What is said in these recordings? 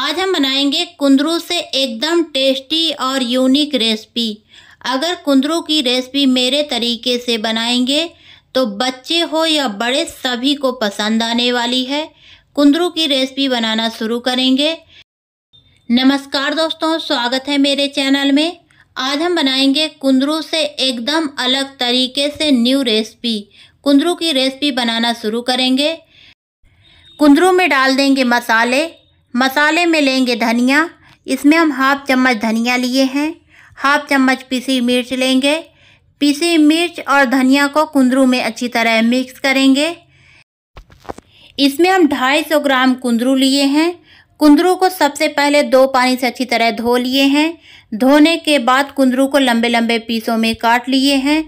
आज हम बनाएंगे कुंदरू से एकदम टेस्टी और यूनिक रेसिपी अगर कुंदरू की रेसिपी मेरे तरीके से बनाएंगे तो बच्चे हो या बड़े सभी को पसंद आने वाली है कुंदरू की रेसिपी बनाना शुरू करेंगे नमस्कार दोस्तों स्वागत है मेरे चैनल में आज हम बनाएंगे कुंदरू से एकदम अलग तरीके से न्यू रेसिपी कुंदरू की रेसिपी बनाना शुरू करेंगे कुंदरू में डाल देंगे मसाले मसाले में लेंगे धनिया इसमें हम हाफ चम्मच धनिया लिए हैं हाफ चम्मच पीसी मिर्च लेंगे पीसी मिर्च और धनिया को कुंदरू में अच्छी तरह मिक्स करेंगे इसमें हम 250 ग्राम कुंदरू लिए हैं कुंदरू को सबसे पहले दो पानी से अच्छी तरह धो लिए हैं धोने के बाद कुंदरू को लंबे लंबे पीसों में काट लिए हैं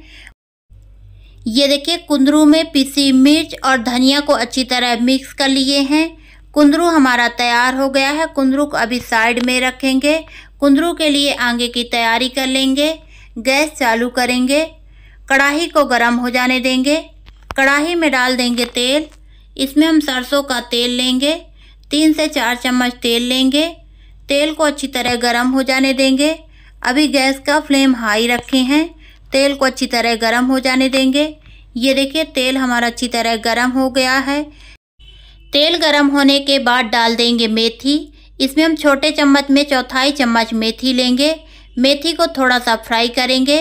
ये देखिए कुंदरू में पीसी मिर्च और धनिया को अच्छी तरह मिक्स कर लिए हैं कुंदरू हमारा तैयार हो गया है कुंदरू को अभी साइड में रखेंगे कुंदरू के लिए आगे की तैयारी कर लेंगे गैस चालू करेंगे कढ़ाही को गर्म हो जाने देंगे कढ़ाही में डाल देंगे तेल इसमें हम सरसों का तेल लेंगे तीन से चार चम्मच तेल लेंगे तेल को अच्छी तरह गर्म हो जाने देंगे अभी गैस का फ्लेम हाई रखे हैं तेल को अच्छी तरह गर्म हो जाने देंगे ये देखिए तेल हमारा अच्छी तरह गर्म हो गया है तेल गरम होने के बाद डाल देंगे मेथी इसमें हम छोटे चम्मच में चौथाई चम्मच मेथी लेंगे मेथी को थोड़ा सा फ्राई करेंगे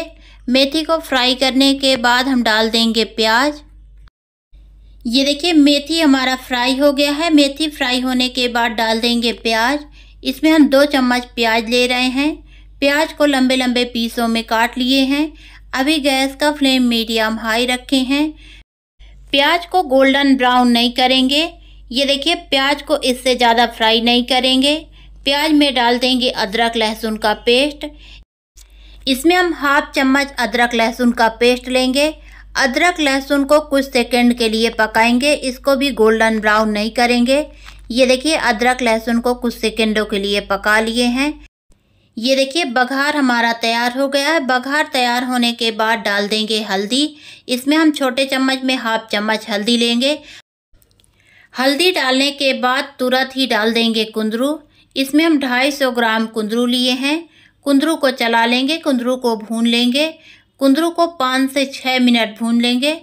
मेथी को फ्राई करने के बाद हम डाल देंगे प्याज ये देखिए मेथी हमारा फ्राई हो गया है मेथी फ्राई होने के बाद डाल देंगे प्याज इसमें हम दो चम्मच प्याज ले रहे हैं प्याज को लंबे लंबे पीसों में काट लिए हैं अभी गैस का फ्लेम मीडियम हाई रखे हैं प्याज को गोल्डन ब्राउन नहीं करेंगे ये देखिए प्याज को इससे ज़्यादा फ्राई नहीं करेंगे प्याज में डाल देंगे अदरक लहसुन का पेस्ट इसमें हम हाफ चम्मच अदरक लहसुन का पेस्ट लेंगे अदरक लहसुन को कुछ सेकंड के लिए पकाएंगे इसको भी गोल्डन ब्राउन नहीं करेंगे ये देखिए अदरक लहसुन को कुछ सेकंडों के लिए पका लिए हैं ये देखिए बघार हमारा तैयार हो गया है बघार तैयार होने के बाद डाल देंगे हल्दी इसमें हम छोटे चम्मच में हाफ चम्मच हल्दी लेंगे हल्दी डालने के बाद तुरंत ही डाल देंगे कुंदरू इसमें हम 250 ग्राम कुंदरू लिए हैं कुंदरू को चला लेंगे कुंदरू को भून लेंगे कुंदरू को पाँच से छः मिनट भून लेंगे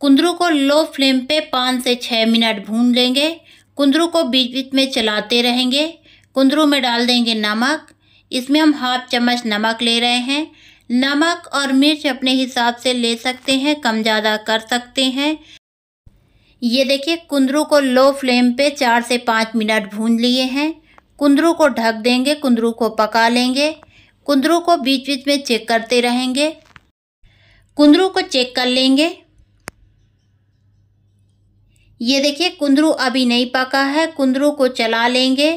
कुंदरू को लो फ्लेम पे पाँच से छः मिनट भून लेंगे कुंदरू को बीच बीच में चलाते रहेंगे कुंदरू में डाल देंगे नमक इसमें हम हाफ चम्मच नमक ले रहे हैं नमक और मिर्च अपने हिसाब से ले सकते हैं कम ज़्यादा कर सकते हैं ये देखिए कुंदरू को लो फ्लेम पे चार से पाँच मिनट भून लिए हैं कुंदरू को ढक देंगे कुंदरू को पका लेंगे कुंदरू को बीच बीच में चेक करते रहेंगे कुंदरू को चेक कर लेंगे ये देखिए कुंदरू अभी नहीं पका है कुंदरू को चला लेंगे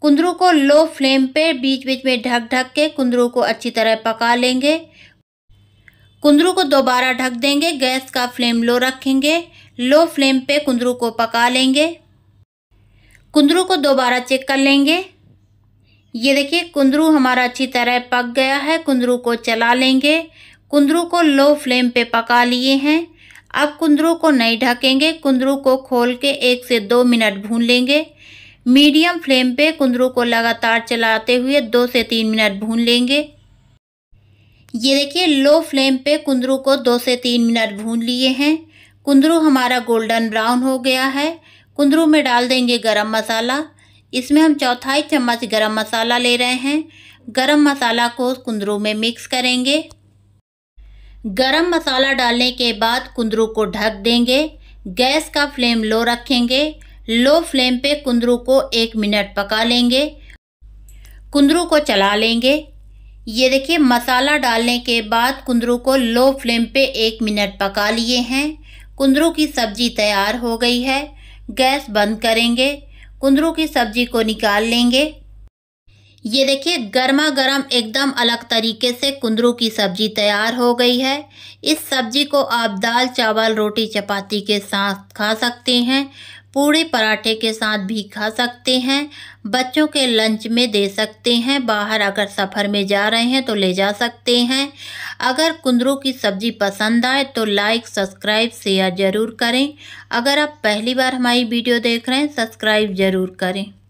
कुंदरू को लो फ्लेम पे बीच बीच में ढक ढक के कुंदरू को अच्छी तरह पका लेंगे कुंदरू को दोबारा ढक देंगे गैस का फ्लेम लो रखेंगे लो फ्लेम पे कुंदरू को पका लेंगे कुंदरू को दोबारा चेक कर लेंगे ये देखिए कुंदरू हमारा अच्छी तरह पक गया है कुंदरू को चला लेंगे कुंदरू को लो फ्लेम पे पका लिए हैं अब कुंदरू को नहीं ढकेंगे कुंदरू को खोल के एक से दो मिनट भून लेंगे मीडियम फ्लेम पे कुंदरू को लगातार चलाते हुए दो से तीन मिनट भून लेंगे ये देखिए लो फ्लेम पे कुंदरू को दो से तीन मिनट भून लिए हैं कुंदरू हमारा गोल्डन ब्राउन हो गया है कुंदरू में डाल देंगे गरम मसाला इसमें हम चौथाई चम्मच गरम मसाला ले रहे हैं गरम मसाला को कुंदरू में मिक्स करेंगे गरम मसाला डालने के बाद कुंदरू को ढक देंगे गैस का फ्लेम लो रखेंगे लो फ्लेम पे कुंदरू को एक मिनट पका लेंगे कुंदरू को चला लेंगे ये देखिए मसाला डालने के बाद कुंदरू को लो फ्लेम पे एक मिनट पका लिए हैं कुंदरू की सब्जी तैयार हो गई है गैस बंद करेंगे कुंदरू की सब्जी को निकाल लेंगे ये देखिए गर्मा गर्म एकदम अलग तरीके से कुंदरू की सब्जी तैयार हो गई है इस सब्जी को आप दाल चावल रोटी चपाती के साथ खा सकते हैं पूड़े पराठे के साथ भी खा सकते हैं बच्चों के लंच में दे सकते हैं बाहर अगर सफ़र में जा रहे हैं तो ले जा सकते हैं अगर कुंदरू की सब्ज़ी पसंद आए तो लाइक सब्सक्राइब शेयर ज़रूर करें अगर आप पहली बार हमारी वीडियो देख रहे हैं सब्सक्राइब ज़रूर करें